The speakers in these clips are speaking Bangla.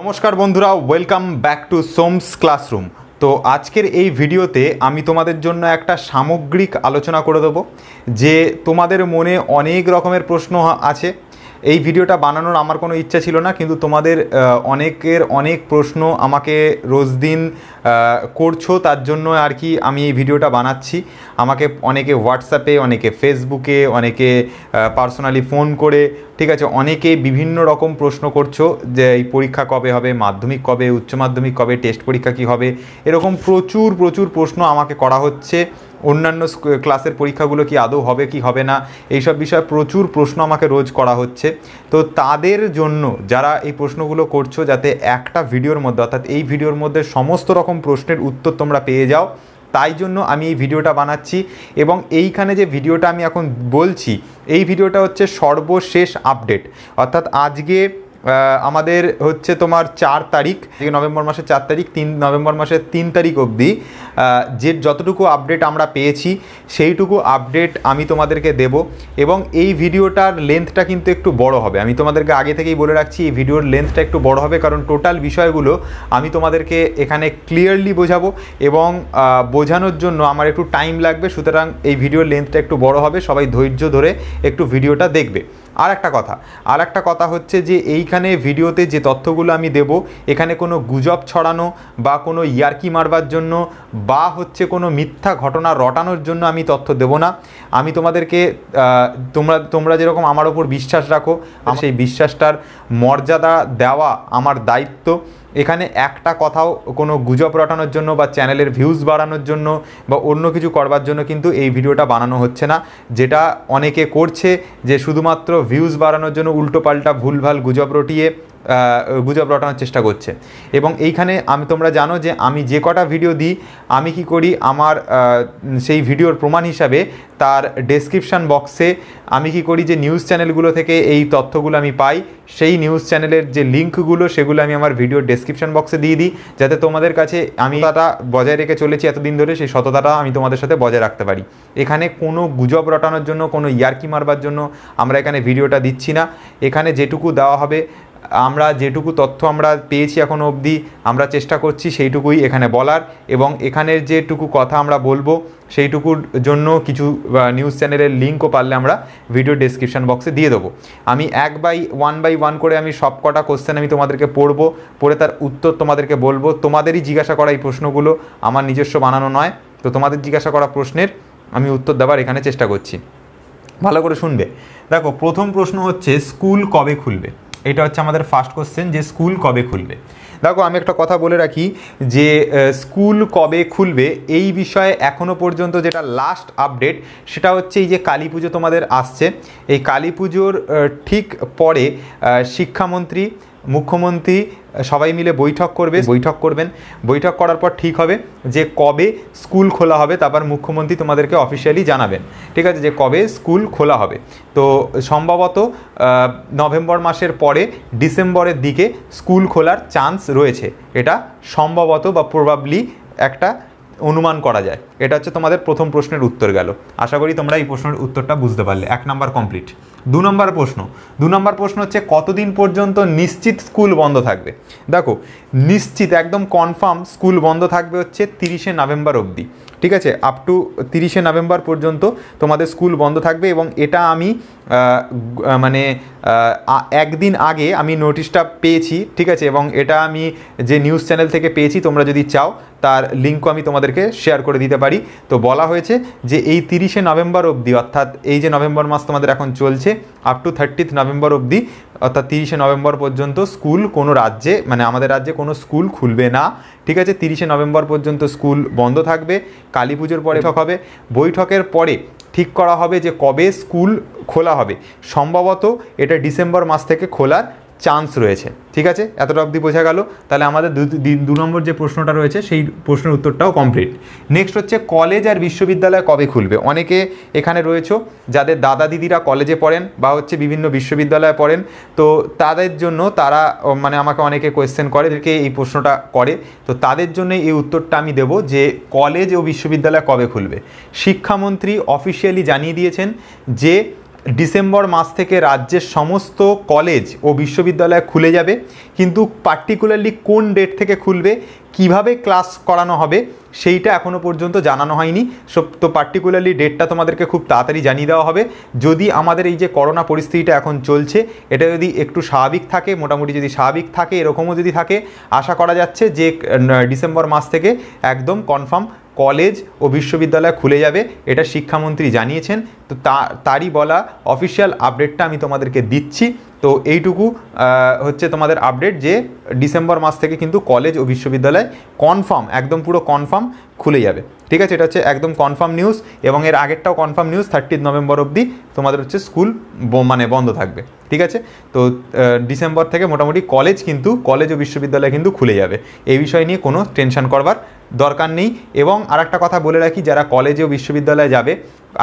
নমস্কার বন্ধুরা welcome back to Soms classroom তো আজকের এই ভিডিওতে আমি তোমাদের জন্য একটা সামগ্রিক আলোচনা করে দেবো যে তোমাদের মনে অনেক রকমের প্রশ্ন আছে এই ভিডিওটা বানানোর আমার কোনো ইচ্ছা ছিল না কিন্তু তোমাদের অনেকের অনেক প্রশ্ন আমাকে রোজ দিন করছো তার জন্য আর কি আমি এই ভিডিওটা বানাচ্ছি আমাকে অনেকে হোয়াটসঅ্যাপে অনেকে ফেসবুকে অনেকে পার্সোনালি ফোন করে ঠিক আছে অনেকে বিভিন্ন রকম প্রশ্ন করছো যে এই পরীক্ষা কবে হবে মাধ্যমিক কবে উচ্চ মাধ্যমিক কবে টেস্ট পরীক্ষা কি হবে এরকম প্রচুর প্রচুর প্রশ্ন আমাকে করা হচ্ছে অন্যান্য ক্লাসের পরীক্ষাগুলো কি আদৌ হবে কি হবে না এইসব বিষয়ে প্রচুর প্রশ্ন আমাকে রোজ করা হচ্ছে তো তাদের জন্য যারা এই প্রশ্নগুলো করছো যাতে একটা ভিডিওর মধ্যে অর্থাৎ এই ভিডিওর মধ্যে সমস্ত রকম প্রশ্নের উত্তর তোমরা পেয়ে যাও তাই জন্য আমি এই ভিডিওটা বানাচ্ছি এবং এইখানে যে ভিডিওটা আমি এখন বলছি এই ভিডিওটা হচ্ছে সর্বশেষ আপডেট অর্থাৎ আজকে আমাদের হচ্ছে তোমার চার তারিখ নভেম্বর মাসের চার তারিখ তিন নভেম্বর মাসের তিন তারিখ অবধি যে যতটুকু আপডেট আমরা পেয়েছি সেইটুকু আপডেট আমি তোমাদেরকে দেব এবং এই ভিডিওটার লেন্থটা কিন্তু একটু বড় হবে আমি তোমাদেরকে আগে থেকেই বলে রাখছি এই ভিডিওর লেন্থটা একটু বড় হবে কারণ টোটাল বিষয়গুলো আমি তোমাদেরকে এখানে ক্লিয়ারলি বোঝাবো এবং বোঝানোর জন্য আমার একটু টাইম লাগবে সুতরাং এই ভিডিওর লেন্থটা একটু বড় হবে সবাই ধৈর্য ধরে একটু ভিডিওটা দেখবে আর একটা কথা আর একটা কথা হচ্ছে যে এইখানে ভিডিওতে যে তথ্যগুলো আমি দেব এখানে কোনো গুজব ছড়ানো বা কোনো ইয়ার্কি মারবার জন্য বা হচ্ছে কোনো মিথ্যা ঘটনা রটানোর জন্য আমি তথ্য দেব না আমি তোমাদেরকে তোমরা তোমরা যেরকম আমার ওপর বিশ্বাস রাখো সেই বিশ্বাসটার মর্যাদা দেওয়া আমার দায়িত্ব এখানে একটা কথাও কোনো গুজব রটানোর জন্য বা চ্যানেলের ভিউজ বাড়ানোর জন্য বা অন্য কিছু করবার জন্য কিন্তু এই ভিডিওটা বানানো হচ্ছে না যেটা অনেকে করছে যে শুধুমাত্র ভিউজ বাড়ানোর জন্য উল্টোপাল্টা ভুলভাল গুজব রটিয়ে গুজব রটানোর চেষ্টা করছে এবং এইখানে আমি তোমরা জানো যে আমি যে কটা ভিডিও দিই আমি কি করি আমার সেই ভিডিওর প্রমাণ হিসাবে তার ডেসক্রিপশান বক্সে আমি কি করি যে নিউজ চ্যানেলগুলো থেকে এই তথ্যগুলো আমি পাই সেই নিউজ চ্যানেলের যে লিঙ্কগুলো সেগুলো আমি আমার ভিডিওর ডেসক্রিপশান বক্সে দিয়ে দিই যাতে তোমাদের কাছে আমি তাটা বজায় রেখে চলেছি এতদিন ধরে সেই সততাটা আমি তোমাদের সাথে বজায় রাখতে পারি এখানে কোনো গুজব রটানোর জন্য কোনো ইয়ার্কি মারবার জন্য আমরা এখানে ভিডিওটা দিচ্ছি না এখানে যেটুকু দেওয়া হবে আমরা যেটুকু তথ্য আমরা পেয়েছি এখন অবধি আমরা চেষ্টা করছি সেইটুকুই এখানে বলার এবং এখানের যেটুকু কথা আমরা বলবো সেইটুকুর জন্য কিছু নিউজ চ্যানেলের লিঙ্কও পারলে আমরা ভিডিও ডিসক্রিপশান বক্সে দিয়ে দেবো আমি এক বাই ওয়ান বাই ওয়ান করে আমি সব কটা কোশ্চেন আমি তোমাদেরকে পড়বো পড়ে তার উত্তর তোমাদেরকে বলবো তোমাদেরই জিজ্ঞাসা করা এই প্রশ্নগুলো আমার নিজস্ব বানানো নয় তো তোমাদের জিজ্ঞাসা করা প্রশ্নের আমি উত্তর দেওয়ার এখানে চেষ্টা করছি ভালো করে শুনবে দেখো প্রথম প্রশ্ন হচ্ছে স্কুল কবে খুলবে এটা হচ্ছে আমাদের ফার্স্ট কোশ্চেন যে স্কুল কবে খুলবে দেখো আমি একটা কথা বলে রাখি যে স্কুল কবে খুলবে এই বিষয়ে এখনও পর্যন্ত যেটা লাস্ট আপডেট সেটা হচ্ছে এই যে কালী পুজো তোমাদের আসছে এই কালী পুজোর ঠিক পরে শিক্ষামন্ত্রী মুখ্যমন্ত্রী সবাই মিলে বৈঠক করবে বৈঠক করবেন বৈঠক করার পর ঠিক হবে যে কবে স্কুল খোলা হবে তারপর মুখ্যমন্ত্রী তোমাদেরকে অফিসিয়ালি জানাবেন ঠিক আছে যে কবে স্কুল খোলা হবে তো সম্ভবত নভেম্বর মাসের পরে ডিসেম্বরের দিকে স্কুল খোলার চান্স রয়েছে এটা সম্ভবত বা প্রবাবলি একটা অনুমান করা যায় এটা হচ্ছে তোমাদের প্রথম প্রশ্নের উত্তর গেল আশা করি তোমরা এই প্রশ্নের উত্তরটা বুঝতে পারলে এক নাম্বার কমপ্লিট দু নম্বর প্রশ্ন দু নম্বর প্রশ্ন হচ্ছে কতদিন পর্যন্ত নিশ্চিত স্কুল বন্ধ থাকবে দেখো নিশ্চিত একদম কনফার্ম স্কুল বন্ধ থাকবে হচ্ছে তিরিশে নভেম্বর অবধি ঠিক আছে আপ টু তিরিশে নভেম্বর পর্যন্ত তোমাদের স্কুল বন্ধ থাকবে এবং এটা আমি মানে একদিন আগে আমি নোটিশটা পেয়েছি ঠিক আছে এবং এটা আমি যে নিউজ চ্যানেল থেকে পেয়েছি তোমরা যদি চাও তার লিঙ্কও আমি তোমাদেরকে শেয়ার করে দিতে পারি তো বলা হয়েছে যে এই তিরিশে নভেম্বর অবধি অর্থাৎ এই যে নভেম্বর মাস তোমাদের এখন চলছে আপ টু থার্টিথ নভেম্বর অবধি অর্থাৎ তিরিশে নভেম্বর পর্যন্ত স্কুল কোনো রাজ্যে মানে আমাদের রাজ্যে কোনো স্কুল খুলবে না ঠিক আছে তিরিশে নভেম্বর পর্যন্ত স্কুল বন্ধ থাকবে কালী পুজোর পরে বৈঠক হবে বৈঠকের পরে ঠিক করা হবে যে কবে স্কুল খোলা হবে সম্ভবত এটা ডিসেম্বর মাস থেকে খোলার চান্স রয়েছে ঠিক আছে এতটা অবধি বোঝা গেল তাহলে আমাদের দু নম্বর যে প্রশ্নটা রয়েছে সেই প্রশ্নের উত্তরটাও কমপ্লিট নেক্সট হচ্ছে কলেজ আর বিশ্ববিদ্যালয় কবে খুলবে অনেকে এখানে রয়েছে যাদের দাদা দিদিরা কলেজে পড়েন বা হচ্ছে বিভিন্ন বিশ্ববিদ্যালয়ে পড়েন তো তাদের জন্য তারা মানে আমাকে অনেকে কোয়েশ্চেন করে এদেরকে এই প্রশ্নটা করে তো তাদের জন্য এই উত্তরটা আমি দেব যে কলেজ ও বিশ্ববিদ্যালয় কবে খুলবে শিক্ষামন্ত্রী অফিসিয়ালি জানিয়ে দিয়েছেন যে ডিসেম্বর মাস থেকে রাজ্যের সমস্ত কলেজ ও বিশ্ববিদ্যালয় খুলে যাবে কিন্তু পার্টিকুলারলি কোন ডেট থেকে খুলবে কিভাবে ক্লাস করানো হবে সেইটা এখনও পর্যন্ত জানানো হয়নি সব তো পার্টিকুলারলি ডেটটা তোমাদেরকে খুব তাড়াতাড়ি জানিয়ে দেওয়া হবে যদি আমাদের এই যে করোনা পরিস্থিতিটা এখন চলছে এটা যদি একটু স্বাভাবিক থাকে মোটামুটি যদি স্বাভাবিক থাকে এরকমও যদি থাকে আশা করা যাচ্ছে যে ডিসেম্বর মাস থেকে একদম কনফার্ম কলেজ ও বিশ্ববিদ্যালয় খুলে যাবে এটা শিক্ষামন্ত্রী জানিয়েছেন তো তারই বলা অফিসিয়াল আপডেটটা আমি তোমাদেরকে দিচ্ছি তো এইটুকু হচ্ছে তোমাদের আপডেট যে ডিসেম্বর মাস থেকে কিন্তু কলেজ ও বিশ্ববিদ্যালয় কনফার্ম একদম পুরো কনফার্ম খুলে যাবে ঠিক আছে এটা হচ্ছে একদম কনফার্ম নিউজ এবং এর আগেরটাও কনফার্ম নিউজ থার্টিথ নভেম্বর অবধি তোমাদের হচ্ছে স্কুল মানে বন্ধ থাকবে ঠিক আছে তো ডিসেম্বর থেকে মোটামুটি কলেজ কিন্তু কলেজ ও বিশ্ববিদ্যালয় কিন্তু খুলে যাবে এই বিষয় নিয়ে কোনো টেনশন করবার দরকার নেই এবং আর একটা কথা বলে রাখি যারা কলেজে ও বিশ্ববিদ্যালয়ে যাবে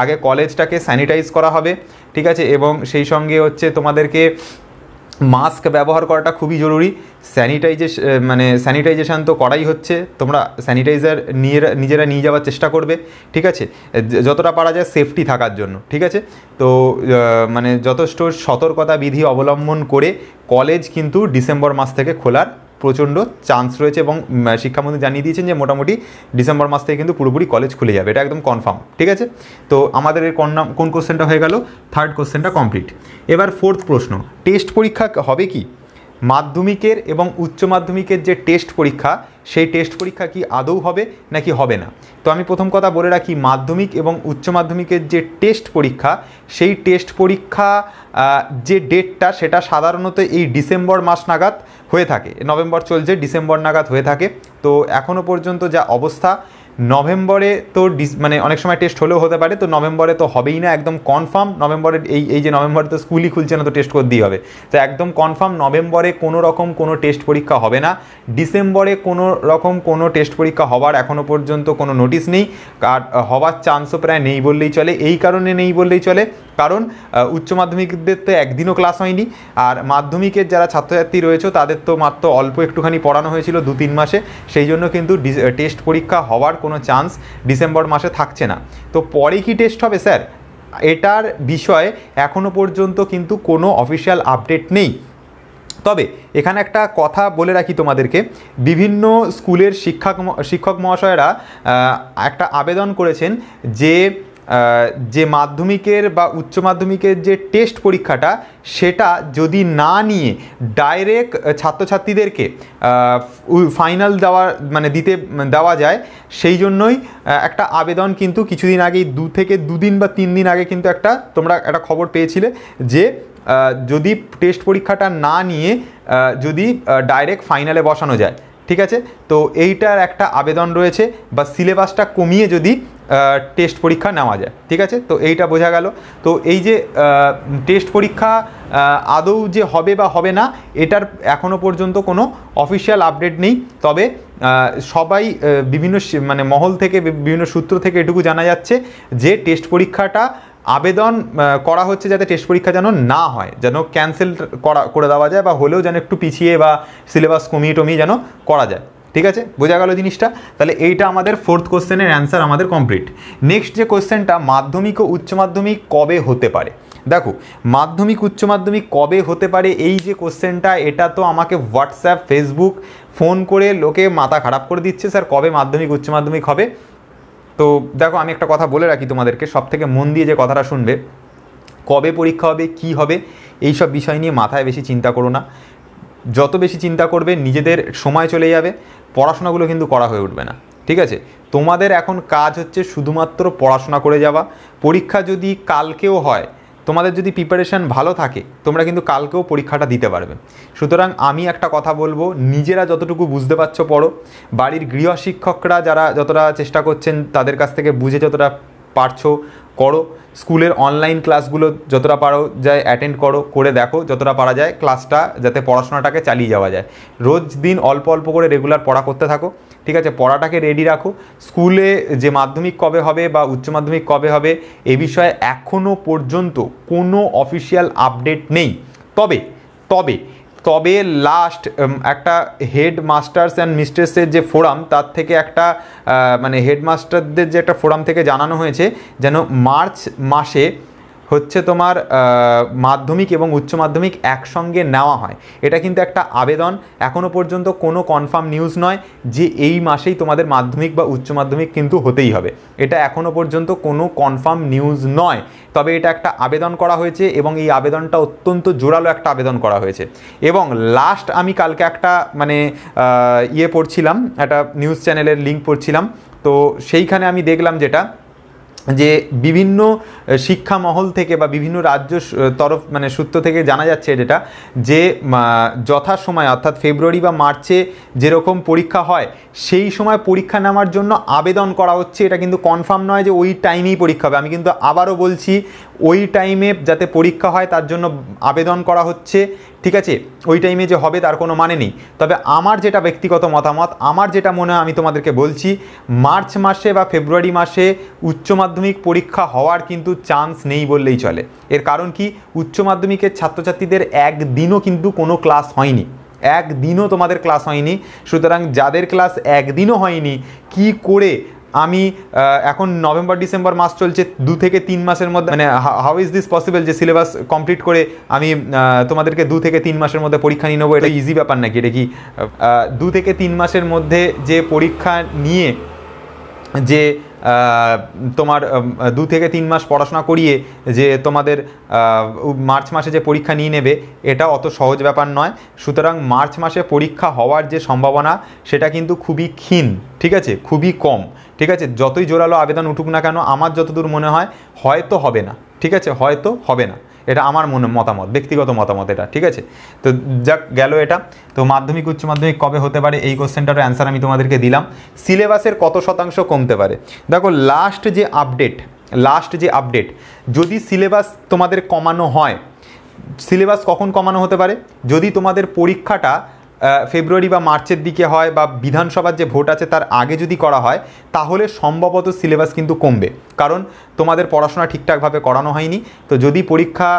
আগে কলেজটাকে স্যানিটাইজ করা হবে ঠিক আছে এবং সেই সঙ্গে হচ্ছে তোমাদেরকে মাস্ক ব্যবহার করাটা খুবই জরুরি স্যানিটাইজেশ মানে স্যানিটাইজেশান তো করাই হচ্ছে তোমরা স্যানিটাইজার নিয়ে নিজেরা নিয়ে যাওয়ার চেষ্টা করবে ঠিক আছে যতটা পারা যায় সেফটি থাকার জন্য ঠিক আছে তো মানে যথেষ্ট সতর্কতা বিধি অবলম্বন করে কলেজ কিন্তু ডিসেম্বর মাস থেকে খোলার প্রচণ্ড চান্স রয়েছে এবং শিক্ষামন্ত্রী জানিয়ে দিয়েছেন যে মোটামুটি ডিসেম্বর মাস থেকে কিন্তু পুরোপুরি কলেজ খুলে যাবে এটা একদম কনফার্ম ঠিক আছে তো আমাদের এর কোন নাম কোন কোশ্চেনটা হয়ে গেল থার্ড কোশ্চেনটা কমপ্লিট এবার ফোর্থ প্রশ্ন টেস্ট পরীক্ষা হবে কি মাধ্যমিকের এবং উচ্চ মাধ্যমিকের যে টেস্ট পরীক্ষা সেই টেস্ট পরীক্ষা কি আদৌ হবে নাকি হবে না তো আমি প্রথম কথা বলে রাখি মাধ্যমিক এবং উচ্চ মাধ্যমিকের যে টেস্ট পরীক্ষা সেই টেস্ট পরীক্ষা যে ডেটটা সেটা সাধারণত এই ডিসেম্বর মাস নাগাদ হয়ে থাকে নভেম্বর চলছে ডিসেম্বর নাগাদ হয়ে থাকে তো এখনও পর্যন্ত যা অবস্থা নভেম্বরে তো মানে অনেক সময় টেস্ট হলেও হতে পারে তো নভেম্বরে তো হবেই না একদম কনফার্ম নভেম্বরের এই এই যে নভেম্বরে তো স্কুলই খুলছে না তো টেস্ট করতেই হবে তো একদম কনফার্ম নভেম্বরে কোনো রকম কোনো টেস্ট পরীক্ষা হবে না ডিসেম্বরে কোনো রকম কোনো টেস্ট পরীক্ষা হওয়ার এখনও পর্যন্ত কোনো নোটিশ নেই আর হওয়ার চান্সও প্রায় নেই বললেই চলে এই কারণে নেই বললেই চলে কারণ উচ্চ মাধ্যমিকদের তো একদিনও ক্লাস হয়নি আর মাধ্যমিকের যারা ছাত্রছাত্রী রয়েছে তাদের তো মাত্র অল্প একটুখানি পড়ানো হয়েছিল দু তিন মাসে সেই জন্য কিন্তু টেস্ট পরীক্ষা হওয়ার কোনো চান্স ডিসেম্বর মাসে থাকছে না তো পরে কি টেস্ট হবে স্যার এটার বিষয়ে এখনও পর্যন্ত কিন্তু কোনো অফিসিয়াল আপডেট নেই তবে এখানে একটা কথা বলে রাখি তোমাদেরকে বিভিন্ন স্কুলের শিক্ষক শিক্ষক মহাশয়রা একটা আবেদন করেছেন যে যে মাধ্যমিকের বা উচ্চ মাধ্যমিকের যে টেস্ট পরীক্ষাটা সেটা যদি না নিয়ে ডাইরেক্ট ছাত্রছাত্রীদেরকে ফাইনাল দেওয়া মানে দিতে দেওয়া যায় সেই জন্যই একটা আবেদন কিন্তু কিছুদিন আগেই দু থেকে দুদিন বা তিন দিন আগে কিন্তু একটা তোমরা একটা খবর পেয়েছিলে যে যদি টেস্ট পরীক্ষাটা না নিয়ে যদি ডাইরেক্ট ফাইনালে বসানো যায় ঠিক আছে তো এইটার একটা আবেদন রয়েছে বা সিলেবাসটা কমিয়ে যদি টেস্ট পরীক্ষা নেওয়া যায় ঠিক আছে তো এইটা বোঝা গেল তো এই যে টেস্ট পরীক্ষা আদৌ যে হবে বা হবে না এটার এখনও পর্যন্ত কোনো অফিসিয়াল আপডেট নেই তবে সবাই বিভিন্ন মানে মহল থেকে বিভিন্ন সূত্র থেকে এটুকু জানা যাচ্ছে যে টেস্ট পরীক্ষাটা আবেদন করা হচ্ছে যাতে টেস্ট পরীক্ষা যেন না হয় যেন ক্যান্সেল করা করে দেওয়া যায় বা হলেও যেন একটু পিছিয়ে বা সিলেবাস কমিয়ে টমিয়ে যেন করা যায় ঠিক আছে বোঝা গেল জিনিসটা তাহলে এইটা আমাদের ফোর্থ কোশ্চেনের অ্যান্সার আমাদের কমপ্লিট নেক্সট যে কোশ্চেনটা মাধ্যমিক ও উচ্চ মাধ্যমিক কবে হতে পারে দেখো মাধ্যমিক উচ্চ মাধ্যমিক কবে হতে পারে এই যে কোশ্চেনটা এটা তো আমাকে হোয়াটসঅ্যাপ ফেসবুক ফোন করে লোকে মাথা খারাপ করে দিচ্ছে স্যার কবে মাধ্যমিক উচ্চ মাধ্যমিক হবে তো দেখো আমি একটা কথা বলে রাখি তোমাদেরকে সব থেকে মন দিয়ে যে কথাটা শুনবে কবে পরীক্ষা হবে কি হবে এই সব বিষয় নিয়ে মাথায় বেশি চিন্তা করো না যত বেশি চিন্তা করবে নিজেদের সময় চলে যাবে পড়াশোনাগুলো কিন্তু করা হয়ে উঠবে না ঠিক আছে তোমাদের এখন কাজ হচ্ছে শুধুমাত্র পড়াশোনা করে যাওয়া পরীক্ষা যদি কালকেও হয় তোমাদের যদি প্রিপারেশান ভালো থাকে তোমরা কিন্তু কালকেও পরীক্ষাটা দিতে পারবে সুতরাং আমি একটা কথা বলবো নিজেরা যতটুকু বুঝতে পারছো পড়ো বাড়ির গৃহ শিক্ষকরা যারা যতটা চেষ্টা করছেন তাদের কাছ থেকে বুঝে যতটা পারছো করো স্কুলের অনলাইন ক্লাসগুলো যতটা পারো যায় অ্যাটেন্ড করো করে দেখো যতটা পারা যায় ক্লাসটা যাতে পড়াশোনাটাকে চালিয়ে যাওয়া যায় রোজ দিন অল্প অল্প করে রেগুলার পড়া করতে থাকো ঠিক আছে পড়াটাকে রেডি রাখো স্কুলে যে মাধ্যমিক কবে হবে বা উচ্চ মাধ্যমিক কবে হবে এ বিষয়ে এখনও পর্যন্ত কোনো অফিসিয়াল আপডেট নেই তবে তবে তবে লাস্ট একটা হেড মাস্টার্স অ্যান্ড মিস্ট্রেসের যে ফোরাম তার থেকে একটা মানে হেডমাস্টারদের যে একটা ফোরাম থেকে জানানো হয়েছে যেন মার্চ মাসে হচ্ছে তোমার মাধ্যমিক এবং উচ্চ মাধ্যমিক একসঙ্গে নেওয়া হয় এটা কিন্তু একটা আবেদন এখনও পর্যন্ত কোনো কনফার্ম নিউজ নয় যে এই মাসেই তোমাদের মাধ্যমিক বা উচ্চ মাধ্যমিক কিন্তু হতেই হবে এটা এখনও পর্যন্ত কোনো কনফার্ম নিউজ নয় তবে এটা একটা আবেদন করা হয়েছে এবং এই আবেদনটা অত্যন্ত জোরালো একটা আবেদন করা হয়েছে এবং লাস্ট আমি কালকে একটা মানে ইয়ে পড়ছিলাম একটা নিউজ চ্যানেলের লিঙ্ক পড়ছিলাম তো সেইখানে আমি দেখলাম যেটা যে বিভিন্ন শিক্ষা মহল থেকে বা বিভিন্ন রাজ্য তরফ মানে সূত্র থেকে জানা যাচ্ছে যেটা যে সময় অর্থাৎ ফেব্রুয়ারি বা মার্চে যেরকম পরীক্ষা হয় সেই সময় পরীক্ষা নেওয়ার জন্য আবেদন করা হচ্ছে এটা কিন্তু কনফার্ম নয় যে ওই টাইমেই পরীক্ষা হবে আমি কিন্তু আবারও বলছি ওই টাইমে যাতে পরীক্ষা হয় তার জন্য আবেদন করা হচ্ছে ঠিক আছে ওই টাইমে যে হবে তার কোনো মানে নেই তবে আমার যেটা ব্যক্তিগত মতামত আমার যেটা মনে হয় আমি তোমাদেরকে বলছি মার্চ মাসে বা ফেব্রুয়ারি মাসে উচ্চ মাধ্যমিক পরীক্ষা হওয়ার কিন্তু চান্স নেই বললেই চলে এর কারণ কি উচ্চ মাধ্যমিকের ছাত্রছাত্রীদের একদিনও কিন্তু কোনো ক্লাস হয়নি একদিনও তোমাদের ক্লাস হয়নি সুতরাং যাদের ক্লাস একদিনও হয়নি কি করে আমি এখন নভেম্বর ডিসেম্বর মাস চলছে দু থেকে তিন মাসের মধ্যে মানে হাউ ইজ দিস পসিবল যে সিলেবাস কমপ্লিট করে আমি তোমাদেরকে দু থেকে তিন মাসের মধ্যে পরীক্ষা নিয়ে নেবো এটা ইজি ব্যাপার নাকি এটা কি দু থেকে তিন মাসের মধ্যে যে পরীক্ষা নিয়ে যে তোমার দু থেকে তিন মাস পড়াশোনা করিয়ে যে তোমাদের মার্চ মাসে যে পরীক্ষা নিয়ে নেবে এটা অত সহজ ব্যাপার নয় সুতরাং মার্চ মাসে পরীক্ষা হওয়ার যে সম্ভাবনা সেটা কিন্তু খুবই ক্ষীণ ঠিক আছে খুবই কম ঠিক আছে যতই জোরালো আবেদন উঠুক না কেন আমার যতদূর মনে হয় হয়তো হবে না ঠিক আছে হয়তো হবে না এটা আমার মনে মতামত ব্যক্তিগত মতামত এটা ঠিক আছে তো যাক গেল এটা তো মাধ্যমিক উচ্চ মাধ্যমিক কবে হতে পারে এই কোশ্চেনটার অ্যান্সার আমি তোমাদেরকে দিলাম সিলেবাসের কত শতাংশ কমতে পারে দেখো লাস্ট যে আপডেট লাস্ট যে আপডেট যদি সিলেবাস তোমাদের কমানো হয় সিলেবাস কখন কমানো হতে পারে যদি তোমাদের পরীক্ষাটা ফেব্রুয়ারি বা মার্চের দিকে হয় বা বিধানসভার যে ভোট আছে তার আগে যদি করা হয় তাহলে সম্ভবত সিলেবাস কিন্তু কমবে কারণ তোমাদের পড়াশোনা ঠিকঠাকভাবে করানো হয়নি তো যদি পরীক্ষা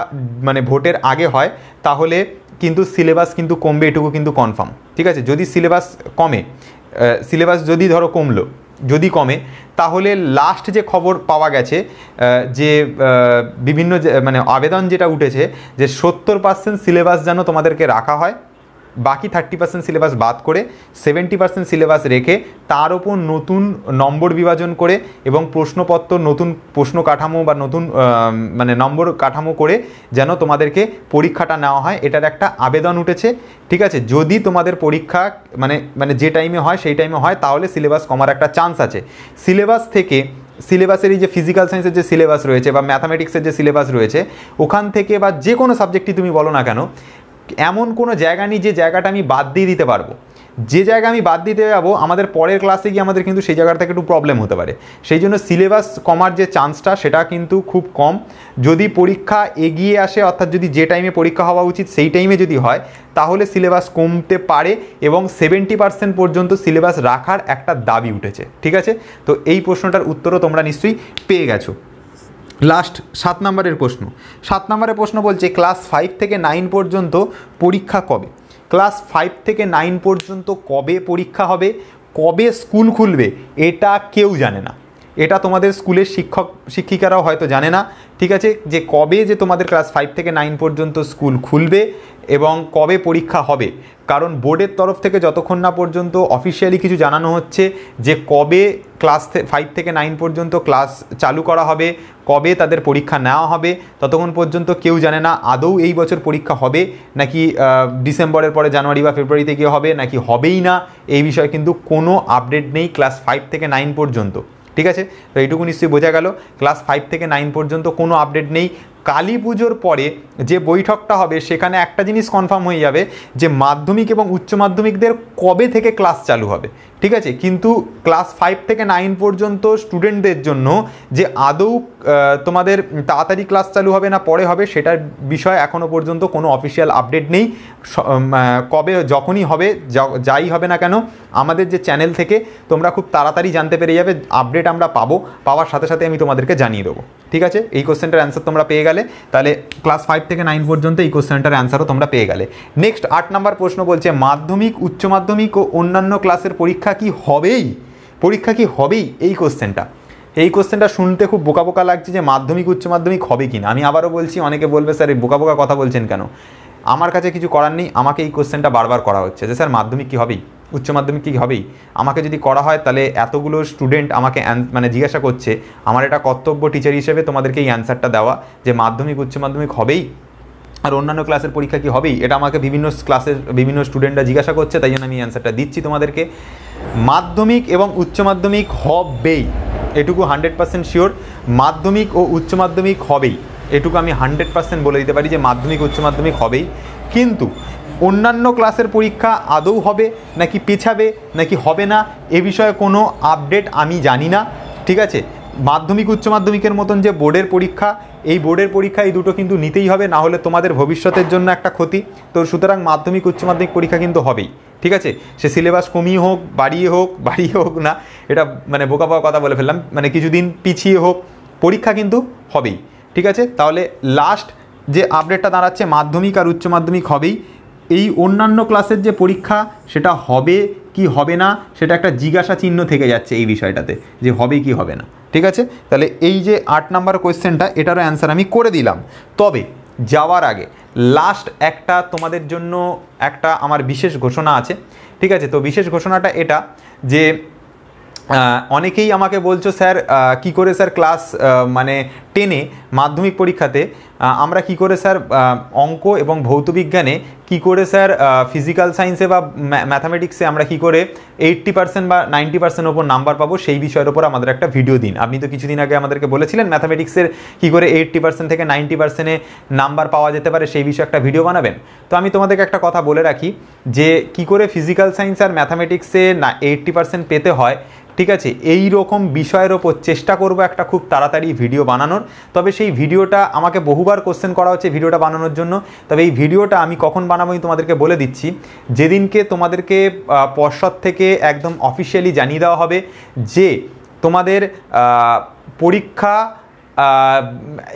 মানে ভোটের আগে হয় তাহলে কিন্তু সিলেবাস কিন্তু কমবে এটুকু কিন্তু কনফার্ম ঠিক আছে যদি সিলেবাস কমে সিলেবাস যদি ধরো কমলো যদি কমে তাহলে লাস্ট যে খবর পাওয়া গেছে যে বিভিন্ন মানে আবেদন যেটা উঠেছে যে সত্তর পার্সেন্ট সিলেবাস যেন তোমাদেরকে রাখা হয় বাকি থার্টি পার্সেন্ট সিলেবাস বাদ করে সেভেন্টি পার্সেন্ট সিলেবাস রেখে তার ওপর নতুন নম্বর বিভাজন করে এবং প্রশ্নপত্র নতুন প্রশ্ন কাঠামো বা নতুন মানে নম্বর কাঠামো করে যেন তোমাদেরকে পরীক্ষাটা নেওয়া হয় এটার একটা আবেদন উঠেছে ঠিক আছে যদি তোমাদের পরীক্ষা মানে মানে যে টাইমে হয় সেই টাইমে হয় তাহলে সিলেবাস কমার একটা চান্স আছে সিলেবাস থেকে সিলেবাসের এই যে ফিজিক্যাল সায়েন্সের যে সিলেবাস রয়েছে বা ম্যাথামেটিক্সের যে সিলেবাস রয়েছে ওখান থেকে বা যে কোনো সাবজেক্টই তুমি বলো না কেন এমন কোনো জায়গা নেই যে জায়গাটা আমি বাদ দিয়ে দিতে পারবো যে জায়গা আমি বাদ দিতে যাবো আমাদের পরের ক্লাসে গিয়ে আমাদের কিন্তু সেই জায়গাটা থেকে একটু প্রবলেম হতে পারে সেই জন্য সিলেবাস কমার যে চান্সটা সেটা কিন্তু খুব কম যদি পরীক্ষা এগিয়ে আসে অর্থাৎ যদি যে টাইমে পরীক্ষা হওয়া উচিত সেই টাইমে যদি হয় তাহলে সিলেবাস কমতে পারে এবং সেভেন্টি পার্সেন্ট পর্যন্ত সিলেবাস রাখার একটা দাবি উঠেছে ঠিক আছে তো এই প্রশ্নটার উত্তরও তোমরা নিশ্চয়ই পেয়ে গেছো লাস্ট সাত নম্বরের প্রশ্ন সাত নম্বরের প্রশ্ন বলছে ক্লাস ফাইভ থেকে নাইন পর্যন্ত পরীক্ষা কবে ক্লাস ফাইভ থেকে নাইন পর্যন্ত কবে পরীক্ষা হবে কবে স্কুল খুলবে এটা কেউ জানে না এটা তোমাদের স্কুলের শিক্ষক শিক্ষিকারাও হয়তো জানে না ঠিক আছে যে কবে যে তোমাদের ক্লাস ফাইভ থেকে নাইন পর্যন্ত স্কুল খুলবে এবং কবে পরীক্ষা হবে কারণ বোর্ডের তরফ থেকে যতক্ষণ না পর্যন্ত অফিসিয়ালি কিছু জানানো হচ্ছে যে কবে ক্লাস ফাইভ থেকে নাইন পর্যন্ত ক্লাস চালু করা হবে কবে তাদের পরীক্ষা নেওয়া হবে ততক্ষণ পর্যন্ত কেউ জানে না আদৌ এই বছর পরীক্ষা হবে নাকি ডিসেম্বরের পরে জানুয়ারি বা ফেব্রুয়ারিতে গিয়ে হবে নাকি হবেই না এই বিষয়ে কিন্তু কোনো আপডেট নেই ক্লাস ফাইভ থেকে নাইন পর্যন্ত ঠিক আছে তো এইটুকু নিশ্চয়ই বোঝা গেল ক্লাস ফাইভ থেকে নাইন পর্যন্ত কোনো আপডেট নেই কালী পুজোর পরে যে বৈঠকটা হবে সেখানে একটা জিনিস কনফার্ম হয়ে যাবে যে মাধ্যমিক এবং উচ্চ মাধ্যমিকদের কবে থেকে ক্লাস চালু হবে ঠিক আছে কিন্তু ক্লাস ফাইভ থেকে নাইন পর্যন্ত স্টুডেন্টদের জন্য যে আদৌ তোমাদের তাড়াতাড়ি ক্লাস চালু হবে না পরে হবে সেটার বিষয় এখনও পর্যন্ত কোনো অফিসিয়াল আপডেট নেই কবে যখনই হবে যাই হবে না কেন আমাদের যে চ্যানেল থেকে তোমরা খুব তাড়াতাড়ি জানতে পেরে যাবে আপডেট আমরা পাবো পাওয়ার সাথে সাথে আমি তোমাদেরকে জানিয়ে দেবো ঠিক আছে এই কোশ্চেনটার অ্যান্সার তোমরা পেয়ে গেলে গেলে তাহলে ক্লাস ফাইভ থেকে নাইন পর্যন্ত এই কোশ্চেনটার অ্যান্সারও তোমরা পেয়ে গেলে নেক্সট আট নম্বর প্রশ্ন বলছে মাধ্যমিক উচ্চ মাধ্যমিক ও অন্যান্য ক্লাসের পরীক্ষা কি হবেই পরীক্ষা কি হবেই এই কোশ্চেনটা এই কোশ্চেনটা শুনতে খুব বোকা বোকা লাগছে যে মাধ্যমিক উচ্চ মাধ্যমিক হবে কি না আমি আবারও বলছি অনেকে বলবে স্যার এই বোকা বোকা কথা বলছেন কেন আমার কাছে কিছু করার নেই আমাকে এই কোশ্চেনটা বারবার করা হচ্ছে যে স্যার মাধ্যমিক কি হবেই উচ্চ মাধ্যমিক কি হবেই আমাকে যদি করা হয় তাহলে এতগুলো স্টুডেন্ট আমাকে মানে জিজ্ঞাসা করছে আমার এটা কর্তব্য টিচার হিসেবে তোমাদেরকে এই অ্যান্সারটা দেওয়া যে মাধ্যমিক উচ্চ মাধ্যমিক হবেই আর অন্যান্য ক্লাসের পরীক্ষা কি হবেই এটা আমাকে বিভিন্ন ক্লাসের বিভিন্ন স্টুডেন্টরা জিজ্ঞাসা করছে তাই জন্য আমি অ্যান্সারটা দিচ্ছি তোমাদেরকে মাধ্যমিক এবং উচ্চ মাধ্যমিক হবেই এটুকু হান্ড্রেড পার্সেন্ট শিওর মাধ্যমিক ও উচ্চ মাধ্যমিক হবেই এটুকু আমি হান্ড্রেড পার্সেন্ট বলে দিতে পারি যে মাধ্যমিক উচ্চ মাধ্যমিক হবেই কিন্তু অন্যান্য ক্লাসের পরীক্ষা আদৌ হবে নাকি পেছাবে নাকি হবে না এ বিষয়ে কোনো আপডেট আমি জানি না ঠিক আছে মাধ্যমিক উচ্চ মাধ্যমিকের মতন যে বোর্ডের পরীক্ষা এই বোর্ডের পরীক্ষা এই দুটো কিন্তু নিতেই হবে না হলে তোমাদের ভবিষ্যতের জন্য একটা ক্ষতি তো সুতরাং মাধ্যমিক উচ্চ মাধ্যমিক পরীক্ষা কিন্তু হবেই ঠিক আছে সে সিলেবাস কমিয়ে হোক বাড়িয়ে হোক বাড়িয়ে হোক না এটা মানে বোকা পাওয়া কথা বলে ফেললাম মানে কিছুদিন পিছিয়ে হোক পরীক্ষা কিন্তু হবেই ঠিক আছে তাহলে লাস্ট যে আপডেটটা দাঁড়াচ্ছে মাধ্যমিক আর উচ্চ মাধ্যমিক হবেই এই অন্যান্য ক্লাসের যে পরীক্ষা সেটা হবে কি হবে না সেটা একটা জিজ্ঞাসা চিহ্ন থেকে যাচ্ছে এই বিষয়টাতে যে হবে কি হবে না ঠিক আছে তাহলে এই যে আট নাম্বার কোয়েশ্চেনটা এটারও অ্যান্সার আমি করে দিলাম তবে যাওয়ার আগে লাস্ট একটা তোমাদের জন্য একটা আমার বিশেষ ঘোষণা আছে ঠিক আছে তো বিশেষ ঘোষণাটা এটা যে অনেকেই আমাকে বলছো স্যার কি করে স্যার ক্লাস মানে টেনে মাধ্যমিক পরীক্ষাতে আমরা কি করে স্যার অঙ্ক এবং ভৌতবিজ্ঞানে কি করে স্যার ফিজিক্যাল সায়েন্সে বা ম্যাথামেটিক্সে আমরা কি করে এইট্টি পার্সেন্ট বা নাইনটি পার্সেন্ট ওপর নাম্বার পাবো সেই বিষয়ের ওপর আমাদের একটা ভিডিও দিন আপনি তো কিছুদিন আগে আমাদেরকে বলেছিলেন ম্যাথামেটিক্সের কি করে এইটটি পার্সেন্ট থেকে নাইনটি পার্সেন্টে নাম্বার পাওয়া যেতে পারে সেই বিষয়ে একটা ভিডিও বানাবেন তো আমি তোমাদেরকে একটা কথা বলে রাখি যে কি করে ফিজিক্যাল সায়েন্স আর ম্যাথামেটিক্সে না এইটটি পার্সেন্ট পেতে হয় ঠিক আছে এই রকম বিষয়ের ওপর চেষ্টা করব একটা খুব তাড়াতাড়ি ভিডিও বানানোর তবে সেই ভিডিওটা আমাকে বহুবার দুবার কোশ্চেন করা হচ্ছে ভিডিওটা বানানোর জন্য তবে এই ভিডিওটা আমি কখন বানাবো আমি তোমাদেরকে বলে দিচ্ছি যেদিনকে তোমাদেরকে পর্ষদ থেকে একদম অফিসিয়ালি জানিয়ে দেওয়া হবে যে তোমাদের পরীক্ষা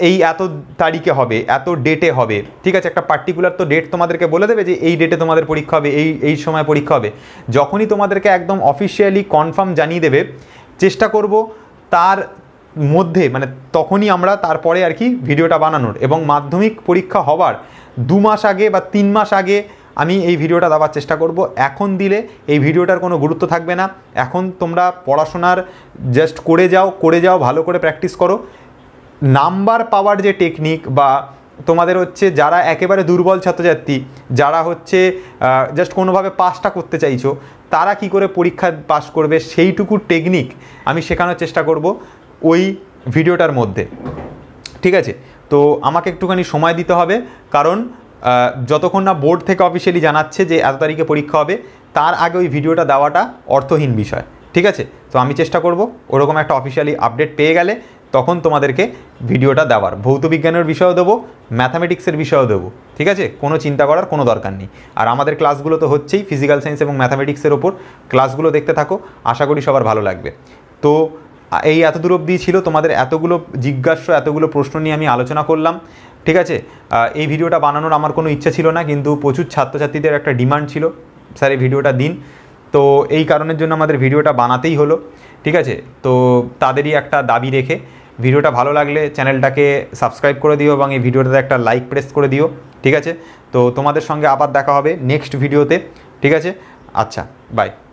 এই এত তারিখে হবে এত ডেটে হবে ঠিক আছে একটা পার্টিকুলার তো ডেট তোমাদেরকে বলে দেবে যে এই ডেটে তোমাদের পরীক্ষা হবে এই এই সময় পরীক্ষা হবে যখনই তোমাদেরকে একদম অফিসিয়ালি কনফার্ম জানিয়ে দেবে চেষ্টা করব তার মধ্যে মানে তখনই আমরা তারপরে আর কি ভিডিওটা বানানোর এবং মাধ্যমিক পরীক্ষা হবার দু মাস আগে বা তিন মাস আগে আমি এই ভিডিওটা দেওয়ার চেষ্টা করব এখন দিলে এই ভিডিওটার কোনো গুরুত্ব থাকবে না এখন তোমরা পড়াশোনার জাস্ট করে যাও করে যাও ভালো করে প্র্যাকটিস করো নাম্বার পাওয়ার যে টেকনিক বা তোমাদের হচ্ছে যারা একেবারে দুর্বল ছাত্রছাত্রী যারা হচ্ছে জাস্ট কোনোভাবে পাসটা করতে চাইছো তারা কি করে পরীক্ষা পাস করবে সেইটুকু টেকনিক আমি শেখানোর চেষ্টা করব ওই ভিডিওটার মধ্যে ঠিক আছে তো আমাকে একটুখানি সময় দিতে হবে কারণ যতক্ষণ না বোর্ড থেকে অফিসিয়ালি জানাচ্ছে যে এত তারিখে পরীক্ষা হবে তার আগে ওই ভিডিওটা দেওয়াটা অর্থহীন বিষয় ঠিক আছে তো আমি চেষ্টা করব ওরকম একটা অফিসিয়ালি আপডেট পেয়ে গেলে তখন তোমাদেরকে ভিডিওটা দেওয়ার ভৌতবিজ্ঞানের বিষয়ও দেবো ম্যাথামেটিক্সের বিষয়েও দেবো ঠিক আছে কোনো চিন্তা করার কোনো দরকার নেই আর আমাদের ক্লাসগুলো তো হচ্ছেই ফিজিক্যাল সায়েন্স এবং ম্যাথামেটিক্সের ওপর ক্লাসগুলো দেখতে থাকো আশা করি সবার ভালো লাগবে তো এই এত দূর অবধি ছিল তোমাদের এতগুলো জিজ্ঞাস্য এতগুলো প্রশ্ন নিয়ে আমি আলোচনা করলাম ঠিক আছে এই ভিডিওটা বানানোর আমার কোনো ইচ্ছা ছিল না কিন্তু প্রচুর ছাত্রছাত্রীদের একটা ডিমান্ড ছিল স্যার এই ভিডিওটা দিন তো এই কারণের জন্য আমাদের ভিডিওটা বানাতেই হলো ঠিক আছে তো তাদেরই একটা দাবি রেখে ভিডিওটা ভালো লাগলে চ্যানেলটাকে সাবস্ক্রাইব করে দিও এবং এই ভিডিওটাতে একটা লাইক প্রেস করে দিও ঠিক আছে তো তোমাদের সঙ্গে আবার দেখা হবে নেক্সট ভিডিওতে ঠিক আছে আচ্ছা বাই